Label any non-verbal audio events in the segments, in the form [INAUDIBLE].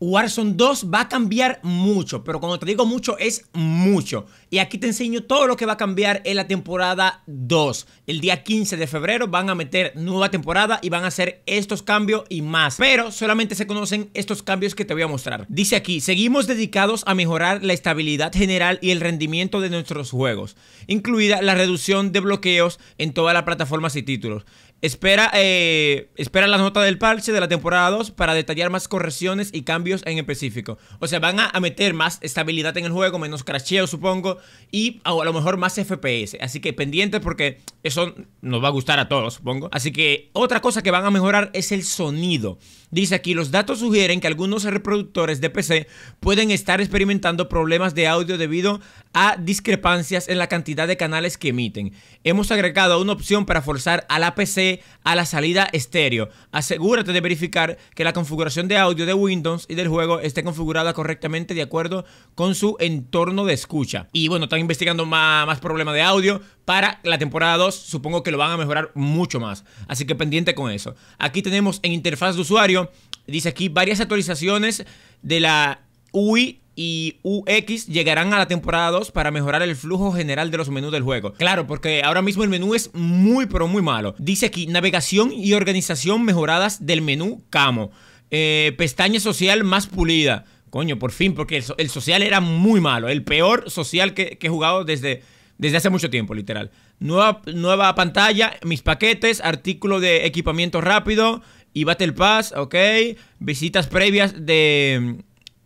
Warzone 2 va a cambiar mucho, pero cuando te digo mucho es mucho. Y aquí te enseño todo lo que va a cambiar en la temporada 2. El día 15 de febrero van a meter nueva temporada y van a hacer estos cambios y más. Pero solamente se conocen estos cambios que te voy a mostrar. Dice aquí, seguimos dedicados a mejorar la estabilidad general y el rendimiento de nuestros juegos, incluida la reducción de bloqueos en todas las plataformas y títulos. Espera, eh, espera la nota del parche de la temporada 2 para detallar más correcciones y cambios en específico. O sea, van a, meter más estabilidad en el juego, menos crasheo, supongo, y a, lo mejor más FPS. Así que pendiente porque eso nos va a gustar a todos, supongo. Así que otra cosa que van a mejorar es el sonido. Dice aquí, los datos sugieren que algunos reproductores de PC pueden estar experimentando problemas de audio debido a discrepancias en la cantidad de canales que emiten. Hemos agregado una opción para forzar a la PC a la salida estéreo. Asegúrate de verificar que la configuración de audio de Windows y del juego esté configurada correctamente de acuerdo con su entorno de escucha. Y bueno, están investigando más, más problemas de audio para la temporada 2. Supongo que lo van a mejorar mucho más. Así que pendiente con eso. Aquí tenemos en interfaz de usuario, dice aquí varias actualizaciones de la UI y UX llegarán a la temporada 2 para mejorar el flujo general de los menús del juego. Claro, porque ahora mismo el menú es muy pero muy malo. Dice aquí, navegación y organización mejoradas del menú Camo. Eh, pestaña social más pulida. Coño, por fin, porque el, social era muy malo. El peor social que, he jugado desde, desde hace mucho tiempo, literal. Nueva, nueva pantalla, mis paquetes, artículo de equipamiento rápido y Battle Pass, ok. Visitas previas de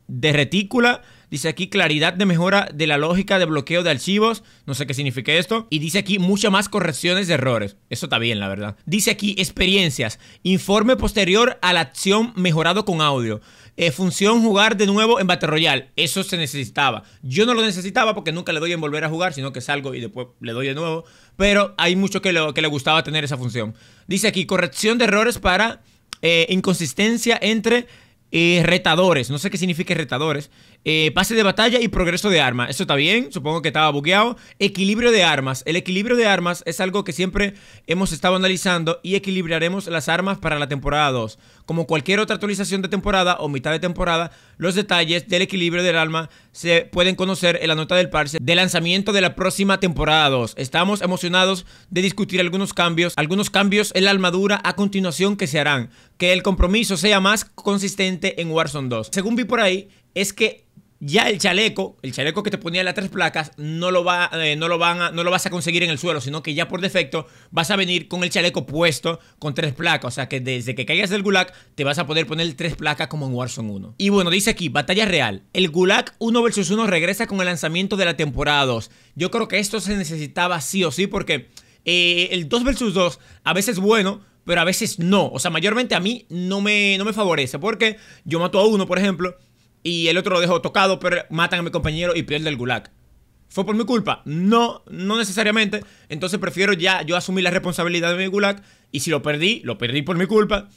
de retícula. Dice aquí claridad de mejora de la lógica de bloqueo de archivos. No sé qué significa esto. Y dice aquí muchas más correcciones de errores. Eso está bien, la verdad. Dice aquí experiencias. Informe posterior a la acción mejorado con audio. Eh, función jugar de nuevo en Battle Royale. Eso se necesitaba. Yo no lo necesitaba porque nunca le doy en volver a jugar, sino que salgo y después le doy de nuevo. Pero hay mucho que, que le gustaba tener esa función. Dice aquí corrección de errores para eh, inconsistencia entre eh, retadores, no sé qué significa retadores, eh, pase de batalla y progreso de arma. Eso está bien, supongo que estaba bugueado. Equilibrio de armas. El equilibrio de armas es algo que siempre hemos estado analizando y equilibraremos las armas para la temporada 2. Como cualquier otra actualización de temporada o mitad de temporada, los detalles del equilibrio del alma se pueden conocer en la nota del parche de lanzamiento de la próxima temporada 2. Estamos emocionados de discutir algunos cambios, algunos cambios en la armadura a continuación que se harán, que el compromiso sea más consistente en Warzone 2. Según vi por ahí, es que ya el chaleco, el chaleco que te ponía las tres placas, no lo, va, eh, no, lo van no lo vas a conseguir en el suelo, sino que ya por defecto vas a venir con el chaleco puesto con tres placas. O sea que desde que caigas del Gulag te vas a poder poner tres placas como en Warzone 1. Y bueno, dice aquí, batalla real. El Gulag 1 vs 1 regresa con el lanzamiento de la temporada 2. Yo creo que esto se necesitaba sí o sí porque eh, el 2 vs 2 a veces bueno, pero a veces no. O sea, mayormente a mí no me, no me favorece porque yo mato a uno, por ejemplo y el otro lo dejo tocado, pero matan a mi compañero y pierde el gulag. ¿Fue por mi culpa? No, no necesariamente. Entonces prefiero ya yo asumir la responsabilidad de mi gulag. Y si lo perdí, lo perdí por mi culpa.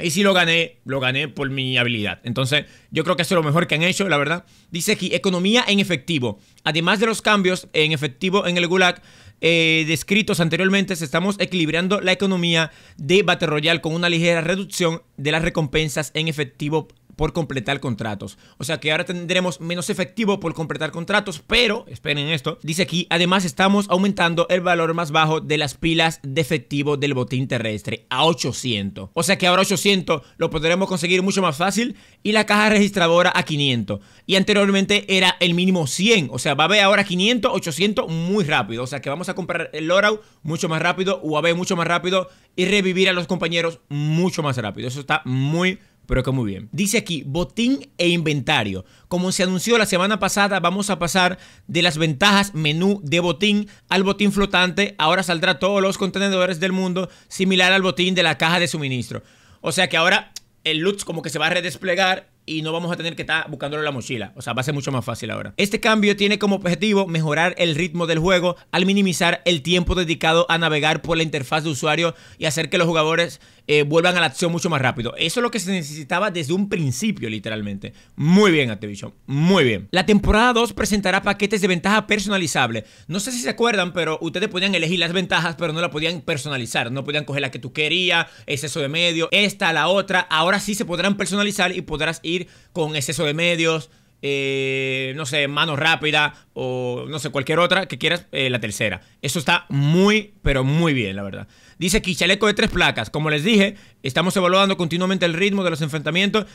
Y si lo gané, lo gané por mi habilidad. Entonces, yo creo que eso es lo mejor que han hecho, la verdad. Dice aquí, economía en efectivo. Además de los cambios en efectivo en el Gulag eh, descritos anteriormente, estamos equilibrando la economía de Battle Royale con una ligera reducción de las recompensas en efectivo por completar contratos. O sea que ahora tendremos menos efectivo por completar contratos, pero, esperen esto, dice aquí, además estamos aumentando el valor más bajo de las pilas de efectivo del botín terrestre a 800. O sea que ahora 800 lo podremos conseguir mucho más fácil y la caja registradora a 500. Y anteriormente era el mínimo 100, o sea, va a haber ahora 500, 800 muy rápido. O sea que vamos a comprar el Lorao mucho más rápido, UAB mucho más rápido y revivir a los compañeros mucho más rápido. Eso está muy pero que muy bien. Dice aquí, botín e inventario. Como se anunció la semana pasada, vamos a pasar de las ventajas menú de botín al botín flotante. Ahora saldrá todos los contenedores del mundo, similar al botín de la caja de suministro. O sea que ahora el Lutz como que se va a redesplegar y no vamos a tener que estar buscándolo en la mochila. O sea, va a ser mucho más fácil ahora. Este cambio tiene como objetivo mejorar el ritmo del juego al minimizar el tiempo dedicado a navegar por la interfaz de usuario y hacer que los jugadores eh, vuelvan a la acción mucho más rápido. Eso es lo que se necesitaba desde un principio, literalmente. Muy bien, Activision. Muy bien. La temporada 2 presentará paquetes de ventaja personalizable. No sé si se acuerdan, pero ustedes podían elegir las ventajas, pero no la podían personalizar. No podían coger la que tú querías, exceso de medio, esta, la otra. Ahora sí se podrán personalizar y podrás ir con exceso de medios, eh, no sé, mano rápida o no sé, cualquier otra que quieras, eh, la tercera. Eso está muy, pero muy bien, la verdad. Dice aquí, chaleco de tres placas. Como les dije, estamos evaluando continuamente el ritmo de los enfrentamientos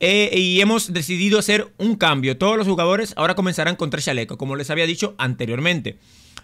eh, y hemos decidido hacer un cambio. Todos los jugadores ahora comenzarán con tres chalecos, como les había dicho anteriormente.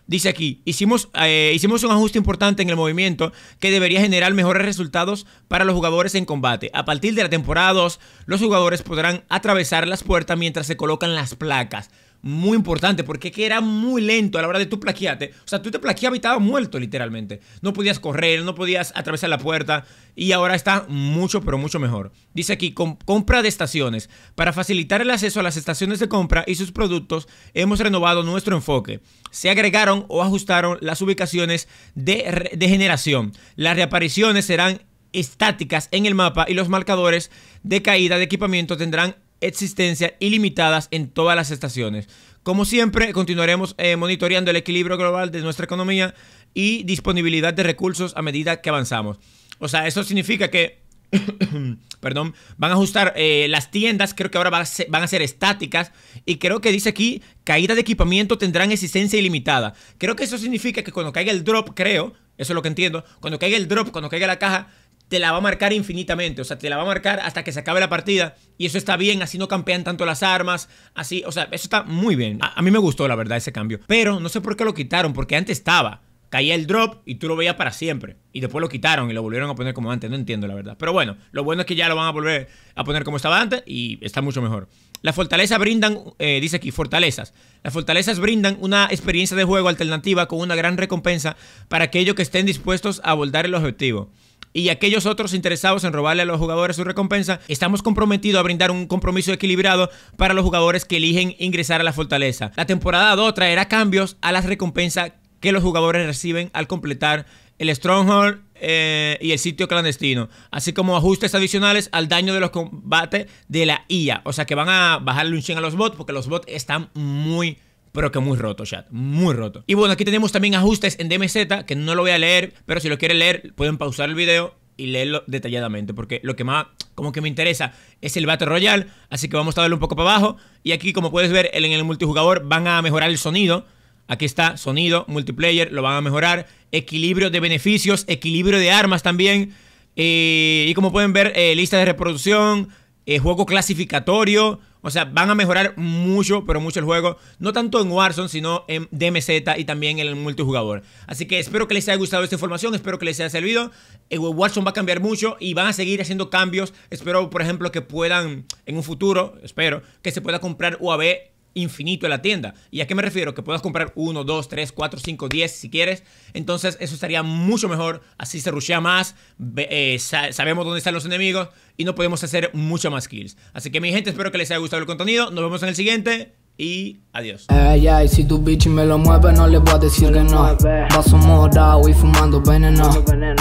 Dice aquí, hicimos, eh, hicimos un ajuste importante en el movimiento que debería generar mejores resultados para los jugadores en combate. A partir de la temporada 2, los jugadores podrán atravesar las puertas mientras se colocan las placas muy importante, porque era muy lento a la hora de tu plaquearte. O sea, tú te plaqueabas y muerto, literalmente. No podías correr, no podías atravesar la puerta. Y ahora está mucho, pero mucho mejor. Dice aquí, compra de estaciones. Para facilitar el acceso a las estaciones de compra y sus productos, hemos renovado nuestro enfoque. Se agregaron o ajustaron las ubicaciones de generación. Las reapariciones serán estáticas en el mapa y los marcadores de caída de equipamiento tendrán existencia ilimitadas en todas las estaciones. Como siempre, continuaremos eh, monitoreando el equilibrio global de nuestra economía y disponibilidad de recursos a medida que avanzamos. O sea, eso significa que, [COUGHS] perdón, van a ajustar eh, las tiendas, creo que ahora van a, ser, van a, ser, estáticas y creo que dice aquí, caída de equipamiento tendrán existencia ilimitada. Creo que eso significa que cuando caiga el drop, creo, eso es lo que entiendo, cuando caiga el drop, cuando caiga la caja, te la va a marcar infinitamente, o sea, te la va a marcar hasta que se acabe la partida y eso está bien, así no campean tanto las armas, así, o sea, eso está muy bien. A, mí me gustó la verdad ese cambio, pero no sé por qué lo quitaron, porque antes estaba caía el drop y tú lo veías para siempre. Y después lo quitaron y lo volvieron a poner como antes. No entiendo la verdad. Pero bueno, lo bueno es que ya lo van a volver a poner como estaba antes y está mucho mejor. Las fortalezas brindan, eh, dice aquí, fortalezas. Las fortalezas brindan una experiencia de juego alternativa con una gran recompensa para aquellos que estén dispuestos a abordar el objetivo y aquellos otros interesados en robarle a los jugadores su recompensa, estamos comprometidos a brindar un compromiso equilibrado para los jugadores que eligen ingresar a la fortaleza. La temporada 2 traerá cambios a las recompensas que los jugadores reciben al completar el Stronghold eh, y el sitio clandestino, así como ajustes adicionales al daño de los combates de la IA. O sea que van a bajarle un chin a los bots porque los bots están muy pero que muy roto, chat. Muy roto. Y bueno, aquí tenemos también ajustes en DMZ, que no lo voy a leer, pero si lo quieren leer, pueden pausar el video y leerlo detalladamente, porque lo que más como que me interesa es el Battle Royale, así que vamos a darle un poco para abajo. Y aquí, como puedes ver, en el multijugador van a mejorar el sonido. Aquí está, sonido, multiplayer, lo van a mejorar. Equilibrio de beneficios, equilibrio de armas también. Eh, y como pueden ver, eh, lista de reproducción, eh, juego clasificatorio. O sea, van a mejorar mucho, pero mucho el juego. No tanto en Warzone, sino en DMZ y también en el multijugador. Así que espero que les haya gustado esta información. Espero que les haya servido. Eh, Warzone va a cambiar mucho y van a seguir haciendo cambios. Espero, por ejemplo, que puedan, en un futuro, espero, que se pueda comprar UAV infinito en la tienda. ¿Y a qué me refiero? Que puedas comprar 1, 2, 3, 4, 5, 10 si quieres. Entonces eso estaría mucho mejor. Así se rushea más. Eh, sabemos dónde están los enemigos. Y no podemos hacer mucho más kills. Así que mi gente, espero que les haya gustado el contenido. Nos vemos en el siguiente y adiós. Ey, si tu bitch me lo mueve, no le voy a decir que no. Paso morado y fumando veneno.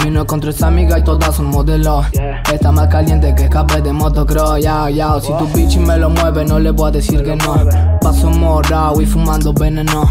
Vino contra esa amiga y todas son modelos. Está más caliente que escape de motocross. Ya, ya, si tu bitch me lo mueve, no le voy a decir que no. Paso morado y fumando veneno.